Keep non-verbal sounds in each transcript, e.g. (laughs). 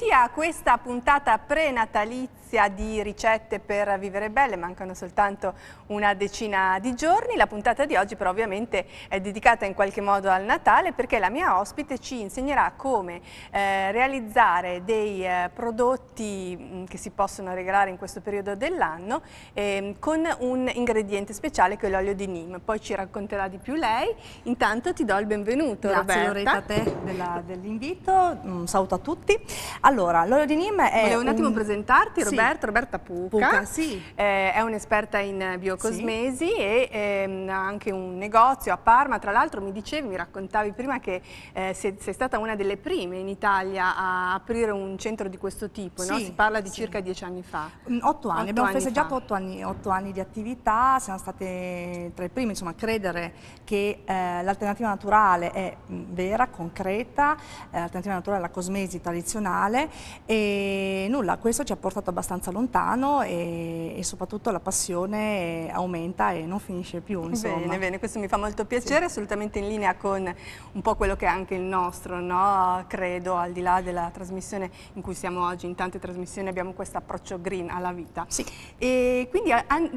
Reality a questa puntata prenatalizia di ricette per vivere belle, mancano soltanto una decina di giorni. La puntata di oggi però ovviamente è dedicata in qualche modo al Natale perché la mia ospite ci insegnerà come eh, realizzare dei eh, prodotti mh, mm, che si possono regalare in questo periodo dell'anno eh, con un ingrediente speciale che è l'olio di Nîmes, Poi ci racconterà di più lei. Intanto ti do il benvenuto Grazie Roberta. Loretta a te dell'invito, un saluto a tutti. Allora, allora, Lolo di Nim è... Volevo un attimo un... presentarti, Roberto, sì. Roberta Puca, Puca sì. eh, è un'esperta in biocosmesi sì. e ehm, ha anche un negozio a Parma, tra l'altro mi dicevi, mi raccontavi prima che eh, sei, sei, stata una delle prime in Italia a aprire un centro di questo tipo, no? si parla di circa dieci anni fa. Mm, otto anni, otto abbiamo festeggiato otto anni, otto anni, di attività, siamo state tra i primi insomma, a credere che eh, l'alternativa naturale è mm, vera, concreta, eh, l'alternativa naturale alla cosmesi tradizionale e nulla, questo ci ha portato abbastanza lontano e, e soprattutto la passione eh, aumenta e non finisce più. Insomma. Bene, bene, questo mi fa molto piacere, sì. assolutamente in linea con un po' quello che è anche il nostro, no? credo, al di là della trasmissione in cui siamo oggi, in tante trasmissioni abbiamo questo approccio green alla vita. Sì. E quindi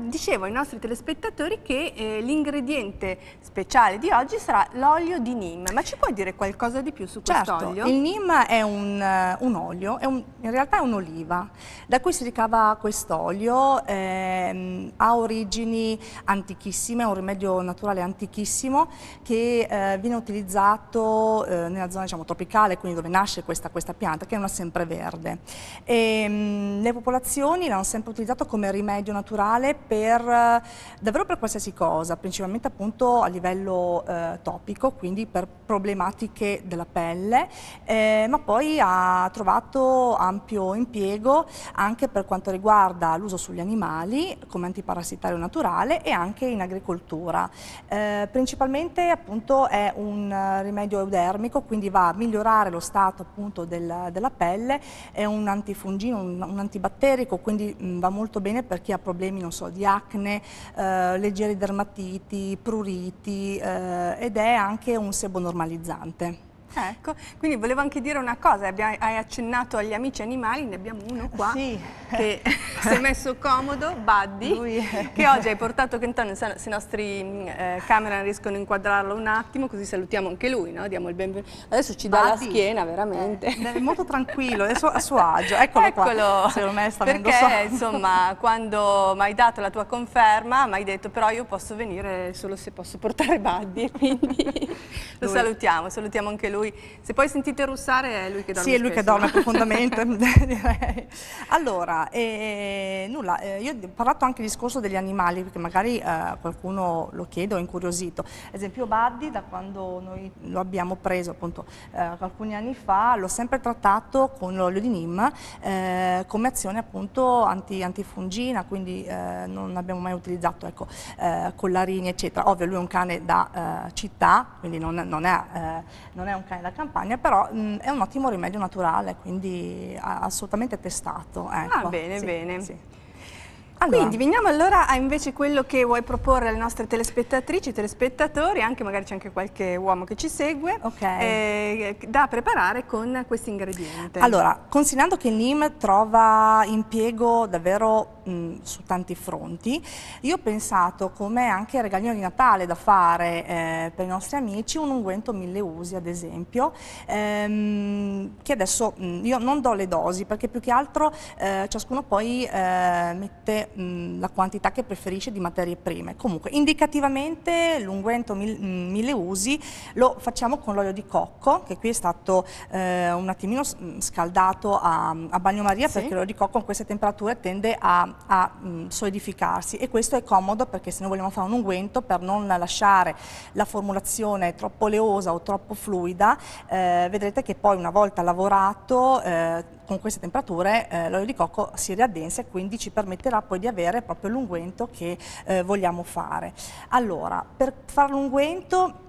dicevo ai nostri telespettatori che eh, l'ingrediente speciale di oggi sarà l'olio di Nim, ma ci puoi dire qualcosa di più su questo certo, quest'olio? il Nim è un, eh, un olio olio, un, in realtà è un'oliva, da cui si ricava quest'olio, eh, ha origini antichissime, è un rimedio naturale antichissimo che eh, viene utilizzato eh, nella zona diciamo, tropicale, quindi dove nasce questa, questa pianta, che è una sempreverde. E, ehm, mh, le popolazioni l'hanno sempre utilizzato come rimedio naturale per, eh, davvero per qualsiasi cosa, principalmente appunto a livello eh, topico, quindi per problematiche della pelle, eh, ma poi ha trovato fatto ampio impiego anche per quanto riguarda l'uso sugli animali come antiparassitario naturale e anche in agricoltura. Eh, principalmente appunto è un rimedio eudermico, quindi va a migliorare lo stato appunto del, della pelle, è un antifungino, un, un antibatterico, quindi mh, mm, va molto bene per chi ha problemi non so, di acne, eh, leggeri dermatiti, pruriti eh, ed è anche un sebo normalizzante. Ecco, quindi volevo anche dire una cosa, hai accennato agli amici animali, ne abbiamo uno qua sì. che (laughs) si è messo comodo, Buddy, è... che oggi hai portato Kenton, se i nostri eh, camera riescono a inquadrarlo un attimo, così salutiamo anche lui, no? diamo il benvenuto. Adesso ci dà la schiena veramente. È eh, molto tranquillo, è a suo agio, eccolo, (laughs) eccolo. qua. Secondo me sta Perché insomma, quando mi hai dato la tua conferma, mi hai detto però io posso venire solo se posso portare Buddy, (laughs) quindi lo lui. salutiamo, salutiamo anche lui lui, se poi sentite russare è lui che dorme Sì, è lui spesso, che dorme profondamente, direi. (laughs) (laughs) Allora, eh, nulla, eh, io ho parlato anche del discorso degli animali, perché magari eh, qualcuno lo chiede o è incuriosito. Ad esempio Buddy, da quando noi lo abbiamo preso appunto eh, alcuni anni fa, l'ho sempre trattato con l'olio di Nim eh, come azione appunto anti, antifungina, quindi eh, non abbiamo mai utilizzato ecco, collarini eccetera. Ovvio lui è un cane da città, quindi non, non, è, non è un cani da campagna, però mh, è un ottimo rimedio naturale, quindi assolutamente testato. Ah, ecco. Ah, bene, sì, bene. Sì. Allora. Quindi veniamo allora a invece quello che vuoi proporre alle nostre telespettatrici, telespettatori, anche magari c'è anche qualche uomo che ci segue, okay. eh, da preparare con questi ingredienti. Allora, considerando che Nim trova impiego davvero mh, mm, su tanti fronti. Io ho pensato, come anche regalino di Natale da fare eh, per i nostri amici, un unguento mille usi ad esempio, ehm, che adesso mh, mm, io non do le dosi perché più che altro eh, ciascuno poi eh, mette mh, mm, la quantità che preferisce di materie prime. Comunque indicativamente l'unguento mil, mille usi lo facciamo con l'olio di cocco, che qui è stato eh, un attimino scaldato a, a bagnomaria sì. perché l'olio di cocco con queste temperature tende a a, mh, mm, solidificarsi e questo è comodo perché se noi vogliamo fare un unguento per non lasciare la formulazione troppo oleosa o troppo fluida eh, vedrete che poi una volta lavorato eh, con queste temperature eh, l'olio di cocco si riaddensa e quindi ci permetterà poi di avere proprio l'unguento che eh, vogliamo fare. Allora, per fare l'unguento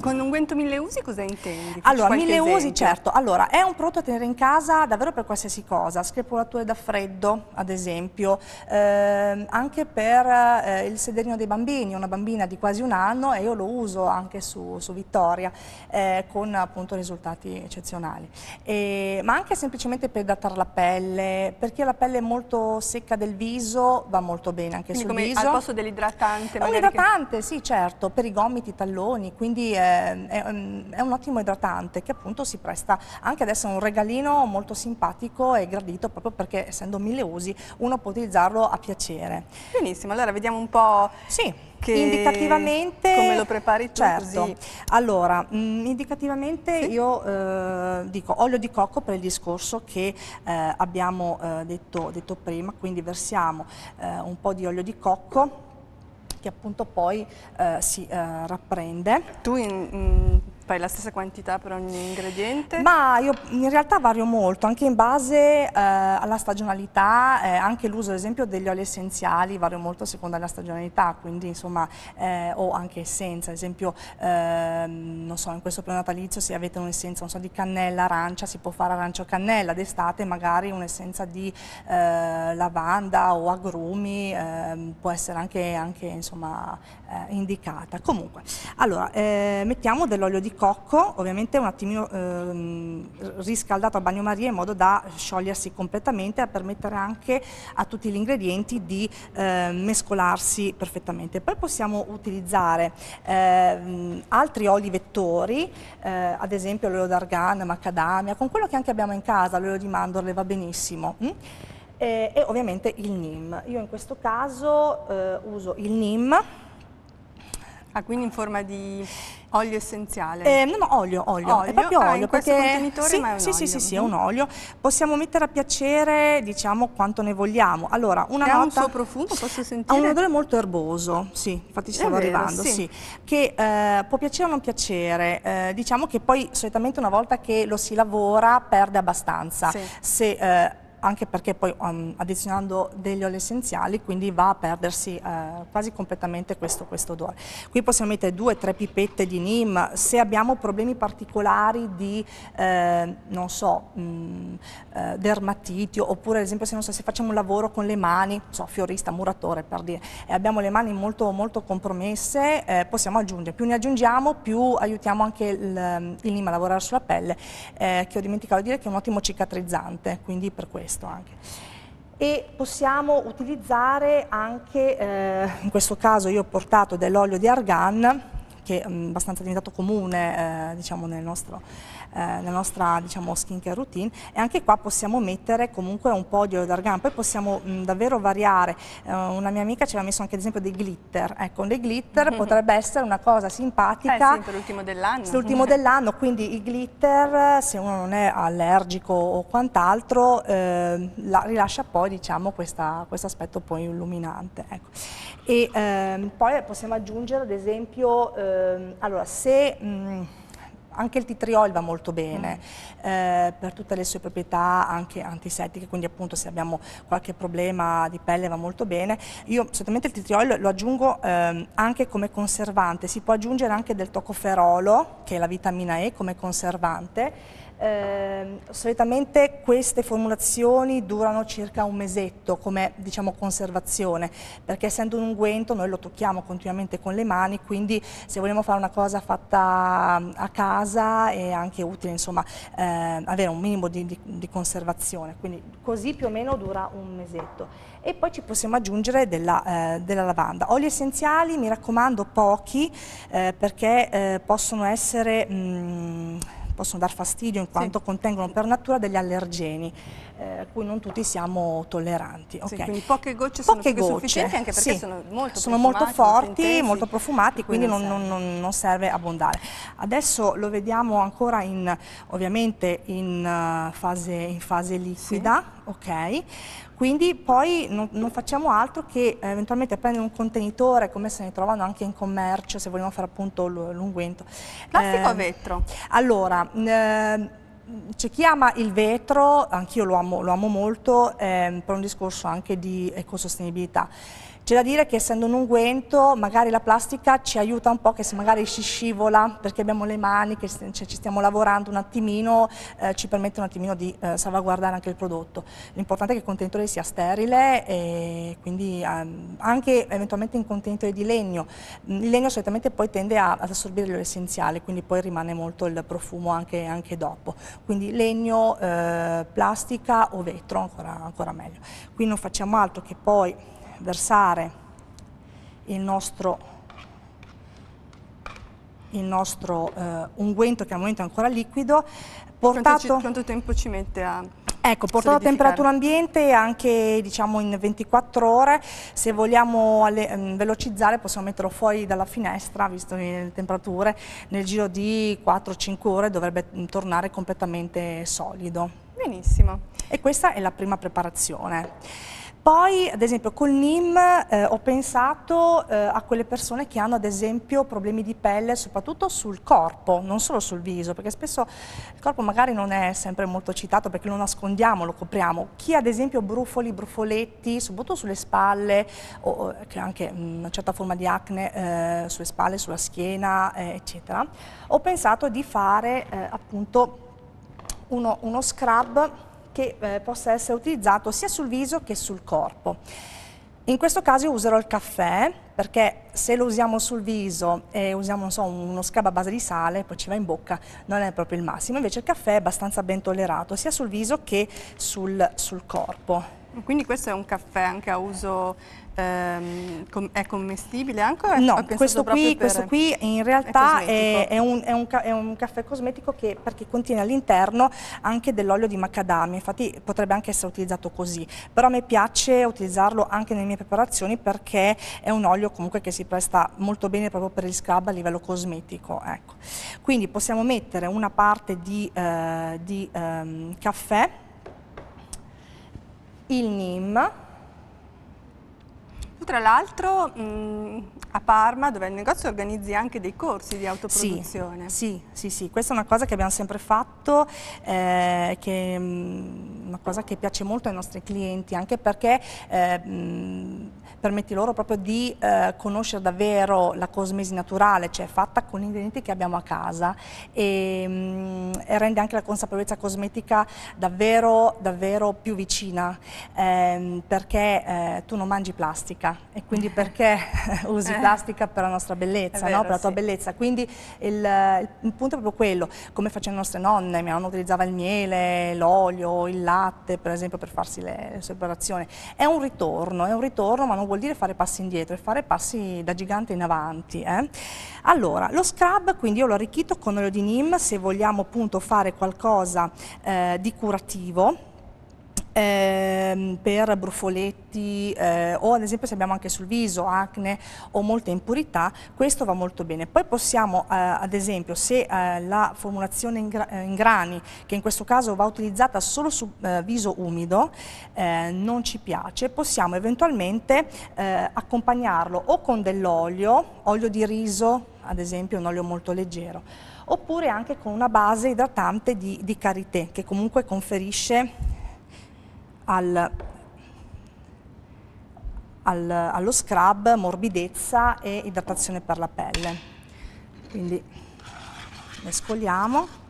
con unguento mille usi cosa intendi? Allora, mille esempio. usi certo, allora è un prodotto a tenere in casa davvero per qualsiasi cosa, screpolature da freddo ad esempio, ehm, anche per eh, il sederino dei bambini, una bambina di quasi un anno e io lo uso anche su, su Vittoria eh, con appunto risultati eccezionali, e, ma anche semplicemente per datare la pelle, perché la pelle è molto secca del viso va molto bene anche quindi sul come viso. Al posto dell'idratante? Un idratante, che... sì certo, per i gomiti, i talloni, quindi quindi è, è, è, un ottimo idratante che appunto si presta anche adesso a un regalino molto simpatico e gradito proprio perché essendo mille usi uno può utilizzarlo a piacere. Benissimo, allora vediamo un po' sì. Che... indicativamente come lo prepari tu certo. Così. allora mh, mm, indicativamente sì. io eh, dico olio di cocco per il discorso che eh, abbiamo eh, detto, detto, prima quindi versiamo eh, un po' di olio di cocco che appunto poi eh, si eh, rapprende. Tu in, in Fai la stessa quantità per ogni ingrediente? Ma io in realtà vario molto, anche in base eh, alla stagionalità, eh, anche l'uso ad esempio degli oli essenziali vario molto a seconda della stagionalità, quindi insomma, eh, o anche essenza, ad esempio, ehm, non so, in questo prenatalizio se avete un'essenza, so, di cannella, arancia, si può fare arancio cannella, d'estate magari un'essenza di eh, lavanda o agrumi, ehm, può essere anche, anche insomma, eh, indicata. Comunque, allora, eh, mettiamo dell'olio di cocco, ovviamente un attimino ehm, riscaldato a bagnomaria in modo da sciogliersi completamente e permettere anche a tutti gli ingredienti di eh, mescolarsi perfettamente. Poi possiamo utilizzare ehm, altri oli vettori, eh, ad esempio l'olio d'argan, macadamia, con quello che anche abbiamo in casa, l'olio di mandorle va benissimo. Mm? E, e, ovviamente il NIM. Io in questo caso eh, uso il NIM. Ah, quindi in forma di... Olio essenziale? Eh, no, no, olio, olio. olio. È proprio ah, olio. perché... sì, ma è un sì, olio. Sì, sì, sì, è un olio. Possiamo mettere a piacere, diciamo, quanto ne vogliamo. Allora, una ha nota... Ha un suo profumo, posso sentire? Ha un odore molto erboso, sì, infatti ci stavo vero, arrivando, sì. sì. Che eh, può piacere o non piacere. Eh, diciamo che poi solitamente una volta che lo si lavora perde abbastanza. Sì. Se, eh, anche perché poi um, addizionando degli oli essenziali quindi va a perdersi eh, quasi completamente questo, questo, odore. Qui possiamo mettere due o tre pipette di NIM, se abbiamo problemi particolari di, eh, non so, mh, mm, eh, dermatiti oppure ad esempio se, so, se, facciamo un lavoro con le mani, so, fiorista, muratore per dire, e abbiamo le mani molto, molto compromesse, eh, possiamo aggiungere, più ne aggiungiamo più aiutiamo anche il, il NIM a lavorare sulla pelle, eh, che ho dimenticato di dire che è un ottimo cicatrizzante, quindi per questo questo anche e possiamo utilizzare anche, eh, in questo caso io ho portato dell'olio di argan, che è mm, abbastanza diventato comune eh, diciamo nel nostro eh, la nostra diciamo, skincare routine e anche qua possiamo mettere comunque un po' di olio d'argan, poi possiamo mh, mm, davvero variare, eh, una mia amica ci aveva messo anche ad esempio dei glitter, ecco dei glitter mm (laughs) -hmm. potrebbe essere una cosa simpatica eh sì, per l'ultimo dell'anno l'ultimo dell'anno, quindi i glitter se uno non è allergico o quant'altro eh, rilascia poi diciamo questo quest aspetto poi illuminante ecco. e ehm, poi possiamo aggiungere ad esempio ehm, allora se mh, mm, anche il titriol va molto bene mm. eh, per tutte le sue proprietà anche antisettiche, quindi appunto se abbiamo qualche problema di pelle va molto bene. Io solitamente il titriol lo aggiungo eh, anche come conservante, si può aggiungere anche del tocoferolo che è la vitamina E come conservante eh, solitamente queste formulazioni durano circa un mesetto come diciamo, conservazione perché essendo un unguento noi lo tocchiamo continuamente con le mani quindi se vogliamo fare una cosa fatta a casa è anche utile insomma, eh, avere un minimo di, di, di, conservazione quindi così più o meno dura un mesetto e poi ci possiamo aggiungere della, eh, della lavanda oli essenziali mi raccomando pochi eh, perché eh, possono essere mh, possono dar fastidio in quanto sì. contengono per natura degli allergeni, eh, cui non tutti siamo tolleranti. Okay. Sì, quindi poche gocce poche sono gocce. sufficienti anche perché sì. sono molto Sono molto forti, intensi, molto profumati, quindi non, non, non, non, serve abbondare. Adesso lo vediamo ancora in, ovviamente in, uh, fase, in fase, liquida, ok? Quindi poi non, non facciamo altro che eh, eventualmente prendere un contenitore, come se ne trovano anche in commercio, se vogliamo fare appunto l'unguento. Plastico eh, o vetro? Allora, eh, c'è chi ama il vetro, anch'io lo, lo amo, molto, eh, per un discorso anche di ecosostenibilità. C'è da dire che essendo un unguento magari la plastica ci aiuta un po' che se magari si scivola perché abbiamo le mani che cioè, ci stiamo lavorando un attimino eh, ci permette un attimino di eh, salvaguardare anche il prodotto. L'importante è che il contenitore sia sterile e quindi um, anche eventualmente in contenitore di legno. Il legno solitamente poi tende a, ad assorbire l'olio essenziale quindi poi rimane molto il profumo anche, anche dopo. Quindi legno, eh, plastica o vetro ancora, ancora meglio. Qui non facciamo altro che poi versare il nostro, il nostro eh, unguento che al momento è ancora liquido. Portato, quanto, ci, quanto tempo ci mette a Ecco, portato a temperatura ambiente anche diciamo, in 24 ore, se vogliamo alle, mh, mm, velocizzare possiamo metterlo fuori dalla finestra, visto le temperature, nel giro di 4-5 ore dovrebbe mm, tornare completamente solido. Benissimo. E questa è la prima preparazione. Poi, ad esempio, con l'IM eh, ho pensato eh, a quelle persone che hanno, ad esempio, problemi di pelle, soprattutto sul corpo, non solo sul viso, perché spesso il corpo magari non è sempre molto citato perché lo nascondiamo, lo copriamo. Chi ad esempio, brufoli, brufoletti, soprattutto sulle spalle, o, che anche mm, una certa forma di acne eh, sulle spalle, sulla schiena, eh, eccetera, ho pensato di fare, eh, appunto, uno, uno scrub che eh, possa essere utilizzato sia sul viso che sul corpo. In questo caso userò il caffè perché se lo usiamo sul viso e usiamo so, uno scab a base di sale poi ci va in bocca non è proprio il massimo, invece il caffè è abbastanza ben tollerato sia sul viso che sul, sul corpo. Quindi questo è un caffè anche a uso Ehm, è commestibile anche? No, questo qui, questo qui, in realtà è, è, un, è, un, è, un, caffè cosmetico che, perché contiene all'interno anche dell'olio di macadamia, infatti potrebbe anche essere utilizzato così, però a me piace utilizzarlo anche nelle mie preparazioni perché è un olio comunque che si presta molto bene proprio per il scrub a livello cosmetico. Ecco. Quindi possiamo mettere una parte di, eh, di ehm, caffè, il NIM, tra l'altro a Parma, dove è il negozio, organizzi anche dei corsi di autoproduzione. Sì, sì, sì, sì. questa è una cosa che abbiamo sempre fatto, eh, che, mh, una cosa che piace molto ai nostri clienti, anche perché... Eh, mh, permette loro proprio di eh, conoscere davvero la cosmesi naturale, cioè fatta con gli ingredienti che abbiamo a casa e, mh, mm, e rende anche la consapevolezza cosmetica davvero, davvero più vicina ehm, perché eh, tu non mangi plastica e quindi perché (laughs) usi eh. plastica per la nostra bellezza, vero, no? per la tua sì. bellezza. Quindi il, il, punto è proprio quello, come facevano le nostre nonne, mia nonna utilizzava il miele, l'olio, il latte per esempio per farsi le, le sue preparazioni. È un ritorno, è un ritorno ma non vuol dire fare passi indietro, è fare passi da gigante in avanti. Eh? Allora, lo scrub quindi io l'ho arricchito con olio di neem se vogliamo appunto fare qualcosa eh, di curativo ehm, per brufoletti eh, o ad esempio se abbiamo anche sul viso acne o molte impurità, questo va molto bene. Poi possiamo eh, ad esempio se eh, la formulazione in, gra eh, in, grani, che in questo caso va utilizzata solo su eh, viso umido, eh, non ci piace, possiamo eventualmente accompagnarlo o con dell'olio, olio di riso, ad esempio un olio molto leggero, oppure anche con una base idratante di, di karité che comunque conferisce al, al, allo scrub, morbidezza e idratazione per la pelle. Quindi mescoliamo.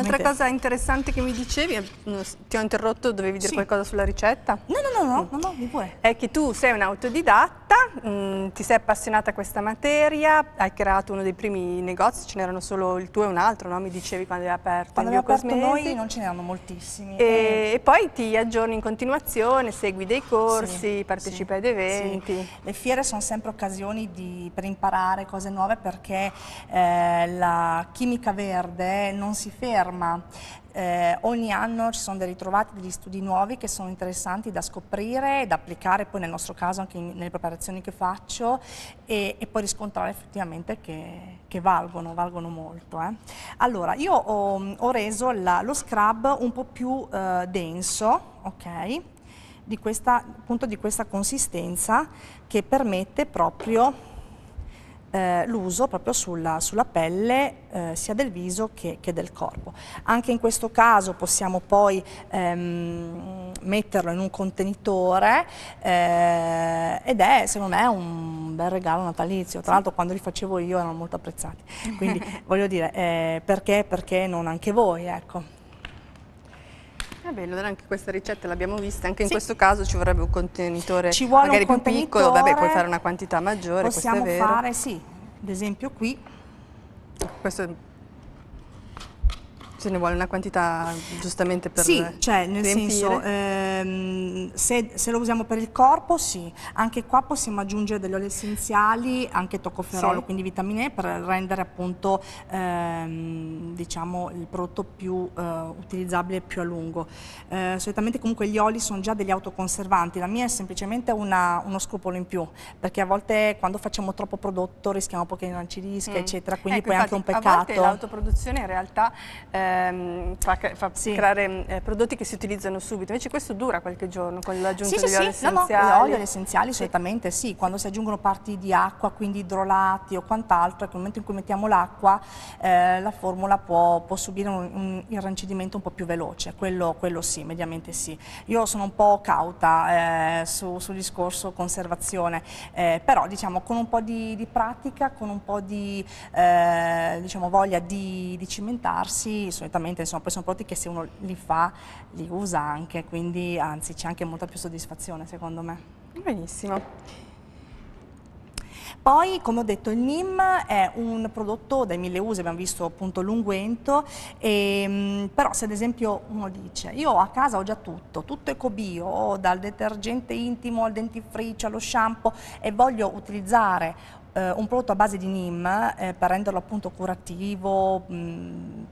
Un'altra cosa interessante che mi dicevi, eh, mm, ti ho interrotto, dovevi dire sì. qualcosa sulla ricetta? No, no, no, no, mm. no, no, mi pure. È che tu sei un autodidatta, mm, ti sei appassionata a questa materia, hai creato uno dei primi negozi, ce n'erano solo il tuo e un altro, no? Mi dicevi quando avevi aperto quando il mio aperto noi non ce n'erano moltissimi. E, eh. e, poi ti aggiorni in continuazione, segui dei corsi, sì, partecipi sì, ad eventi. Sì. Le fiere sono sempre occasioni di, per imparare cose nuove perché eh, la chimica verde non si ferma ferma. Eh, ogni anno ci sono dei ritrovati, degli studi nuovi che sono interessanti da scoprire e da applicare poi nel nostro caso anche in, nelle preparazioni che faccio e, e poi riscontrare effettivamente che, che valgono, valgono molto. Eh. Allora, io ho, ho reso la, lo scrub un po' più eh, denso, ok? Di questa, appunto di questa consistenza che permette proprio eh, l'uso proprio sulla, sulla pelle eh, sia del viso che, che, del corpo. Anche in questo caso possiamo poi ehm, metterlo in un contenitore eh, ed è secondo me un bel regalo natalizio, tra l'altro quando li facevo io erano molto apprezzati, (laughs) quindi voglio dire eh, perché, perché non anche voi. Ecco. È allora anche questa ricetta l'abbiamo vista, anche in questo caso ci vorrebbe un contenitore ci vuole magari più piccolo, vabbè puoi fare una quantità maggiore, possiamo fare, sì, ad esempio qui. Questo è se ne vuole una quantità giustamente per Sì, cioè nel riempire. senso ehm, se, se, lo usiamo per il corpo sì, anche qua possiamo aggiungere degli oli essenziali, anche toccoferolo, sì. quindi vitamine E per rendere appunto ehm, diciamo, il prodotto più eh, utilizzabile più a lungo. Eh, solitamente comunque gli oli sono già degli autoconservanti, la mia è semplicemente una, uno scrupolo in più, perché a volte quando facciamo troppo prodotto rischiamo poi che non acidisca mm. eccetera, quindi ecco, poi infatti, è anche un peccato. A volte l'autoproduzione in realtà... Eh, ehm, fa, fa sì. creare eh, prodotti che si utilizzano subito, invece questo dura qualche giorno con l'aggiunta sì, di sì, oli sì. essenziali. No, no, gli oli essenziali certamente sì, quando si aggiungono parti di acqua, quindi idrolati o quant'altro, ecco, nel momento in cui mettiamo l'acqua eh, la formula può, può subire un, un irrancidimento un po' più veloce, quello, quello, sì, mediamente sì. Io sono un po' cauta eh, su, sul discorso conservazione, eh, però diciamo con un po' di, di pratica, con un po' di eh, diciamo, voglia di, di cimentarsi, solitamente insomma, poi sono prodotti che se uno li fa li usa anche, quindi anzi c'è anche molta più soddisfazione secondo me. Benissimo. Poi, come ho detto, il NIM è un prodotto dai mille usi, abbiamo visto appunto l'unguento, ehm, però se ad esempio uno dice, io a casa ho già tutto, tutto eco bio, dal detergente intimo al dentifricio allo shampoo e voglio utilizzare eh, un prodotto a base di NIM eh, per renderlo appunto curativo, mh, mm,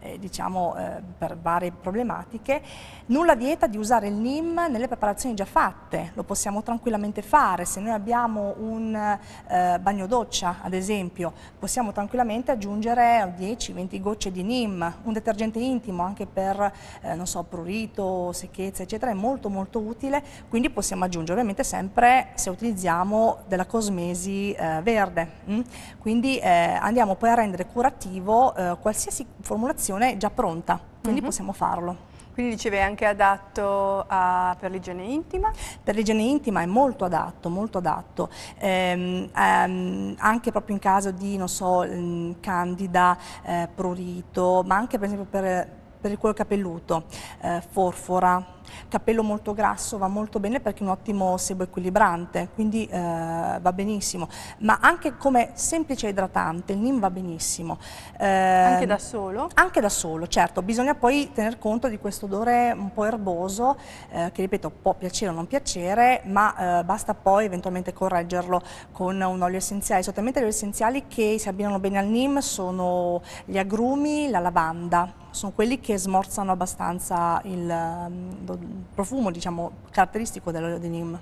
eh, diciamo eh, per varie problematiche. Nulla vieta di usare il NIM nelle preparazioni già fatte, lo possiamo tranquillamente fare. Se noi abbiamo un eh, bagno doccia, ad esempio, possiamo tranquillamente aggiungere 10-20 gocce di NIM, un detergente intimo anche per, eh, non so, prurito, secchezza, eccetera, è molto molto utile, quindi possiamo aggiungere ovviamente sempre se utilizziamo della cosmesi eh, verde. Mm? Quindi eh, andiamo poi a rendere curativo eh, qualsiasi formulazione già pronta, quindi mm -hmm. possiamo farlo. Quindi dicevi è anche adatto a, per l'igiene intima? Per l'igiene intima è molto adatto, molto adatto. Ehm, ehm, anche proprio in caso di, non so, mm, candida, eh, prurito, ma anche per esempio per, per il cuoio capelluto, eh, forfora, Capello molto grasso va molto bene perché è un ottimo sebo equilibrante, quindi eh, va benissimo. Ma anche come semplice idratante il NIM va benissimo. Eh, anche da solo? Anche da solo, certo. Bisogna poi tener conto di questo odore un po' erboso, eh, che ripeto può piacere o non piacere, ma eh, basta poi eventualmente correggerlo con un olio essenziale. esattamente gli essenziali che si abbinano bene al NIM sono gli agrumi, la lavanda. Sono quelli che smorzano abbastanza il um, profumo diciamo, caratteristico dell'olio di Nim.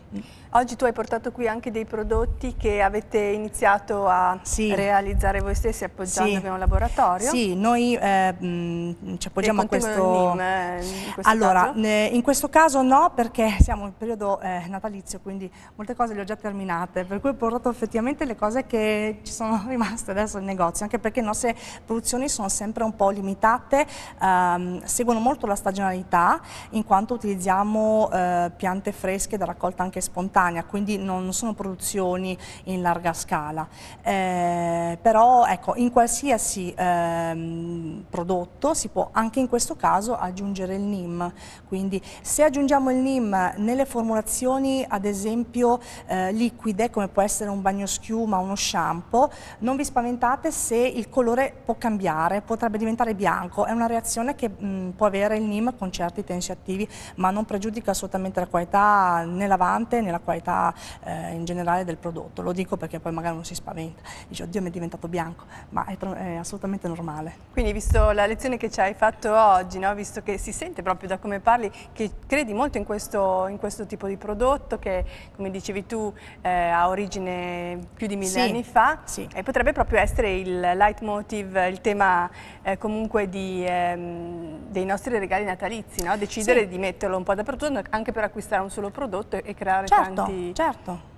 Oggi tu hai portato qui anche dei prodotti che avete iniziato a sì. realizzare voi stessi appoggiandovi sì. a un laboratorio. Sì, noi eh, mh, ci appoggiamo a questo... NIM, eh, in questo allora, ne, eh, in questo caso no perché siamo in periodo eh, natalizio quindi molte cose le ho già terminate per cui ho portato effettivamente le cose che ci sono (laughs) rimaste adesso in negozio anche perché le nostre produzioni sono sempre un po' limitate, ehm, seguono molto la stagionalità in quanto utilizziamo eh, piante fresche da raccolta anche spontanea, quindi non sono produzioni in larga scala. Eh, però ecco, in qualsiasi ehm, prodotto si può anche in questo caso aggiungere il NIM, quindi se aggiungiamo il NIM nelle formulazioni ad esempio eh, liquide come può essere un bagno schiuma, o uno shampoo, non vi spaventate se il colore può cambiare, potrebbe diventare bianco, è una reazione che mh, mm, può avere il NIM con certi tensioattivi ma non pregiudica assolutamente la qualità né l'avante né la qualità eh, in generale del prodotto. Lo dico perché poi magari uno si spaventa, dice oddio mi è diventato bianco, ma è, è assolutamente normale. Quindi visto la lezione che ci hai fatto oggi, no? visto che si sente proprio da come parli che credi molto in questo, in questo tipo di prodotto che come dicevi tu eh, ha origine più di mille sì, anni fa sì. e potrebbe proprio essere il leitmotiv, il tema eh, comunque di, ehm, dei nostri regali natalizi, no? decidere sì. di mettere metterlo un po' dappertutto anche per acquistare un solo prodotto e creare certo, tanti... Certo,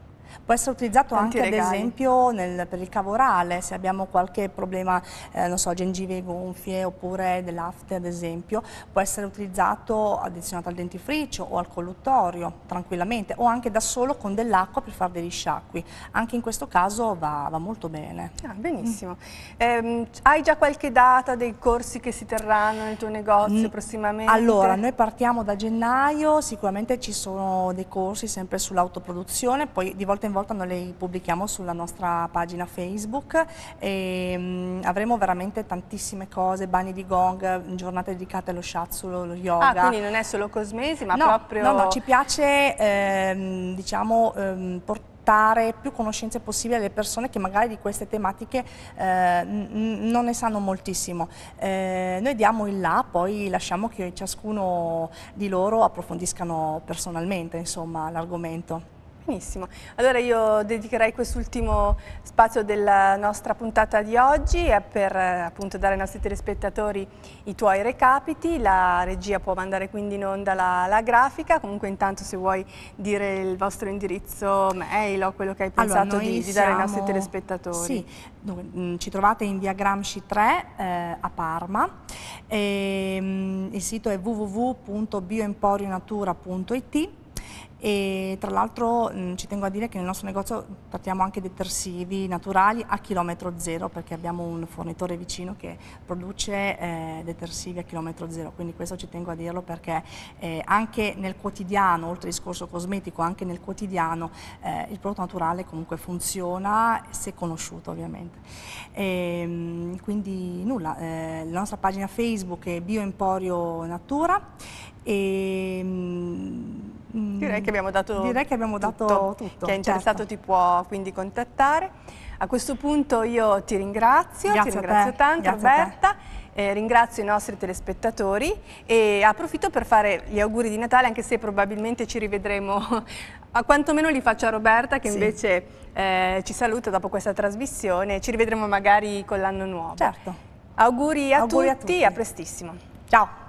Può essere utilizzato Tanti anche regali. ad esempio nel, per il cavorale, se abbiamo qualche problema, eh, non so, gengive gonfie oppure dell'afte ad esempio, può essere utilizzato addizionato al dentifricio o al colluttorio tranquillamente o anche da solo con dell'acqua per fare dei risciacqui. Anche in questo caso va, va molto bene. Ah, benissimo. Mm. Eh, hai già qualche data dei corsi che si terranno nel tuo negozio mm. prossimamente? Allora, noi partiamo da gennaio, sicuramente ci sono dei corsi sempre sull'autoproduzione, poi di volta volta in volta noi le pubblichiamo sulla nostra pagina Facebook e um, avremo veramente tantissime cose, bagni di gong, giornate dedicate allo shiatsu, allo yoga. Ah, quindi non è solo cosmesi ma no, proprio... No, no, ci piace ehm, diciamo ehm, portare più conoscenze possibili alle persone che magari di queste tematiche eh, non ne sanno moltissimo. Eh, noi diamo il là, poi lasciamo che ciascuno di loro approfondiscano personalmente l'argomento. Benissimo, allora io dedicherei quest'ultimo spazio della nostra puntata di oggi per eh, appunto dare ai nostri telespettatori i tuoi recapiti, la regia può mandare quindi in onda la, la grafica, comunque intanto se vuoi dire il vostro indirizzo mail o quello che hai pensato allora, di, di, dare ai nostri telespettatori. Sì, Dunque, mm, ci trovate in via Gramsci 3 eh, a Parma, e, ehm, il sito è www.bioemporionatura.it e tra l'altro mm, ci tengo a dire che nel nostro negozio trattiamo anche detersivi naturali a chilometro zero perché abbiamo un fornitore vicino che produce eh, detersivi a chilometro zero, quindi questo ci tengo a dirlo perché eh, anche nel quotidiano, oltre al discorso cosmetico, anche nel quotidiano eh, il prodotto naturale comunque funziona se conosciuto ovviamente. E, ehm, quindi nulla, eh, la nostra pagina Facebook è Bio Emporio Natura e, ehm, mm, direi che abbiamo dato, che abbiamo tutto, dato tutto. Chi è certo. interessato certo. ti può quindi contattare. A questo punto io ti ringrazio, Grazie ti ringrazio tanto Grazie Roberta. Eh, ringrazio i nostri telespettatori e approfitto per fare gli auguri di Natale anche se probabilmente ci rivedremo (laughs) a quantomeno li faccio a Roberta che sì. invece eh, ci saluta dopo questa trasmissione ci rivedremo magari con l'anno nuovo certo. auguri, a, auguri tutti, a tutti e a prestissimo ciao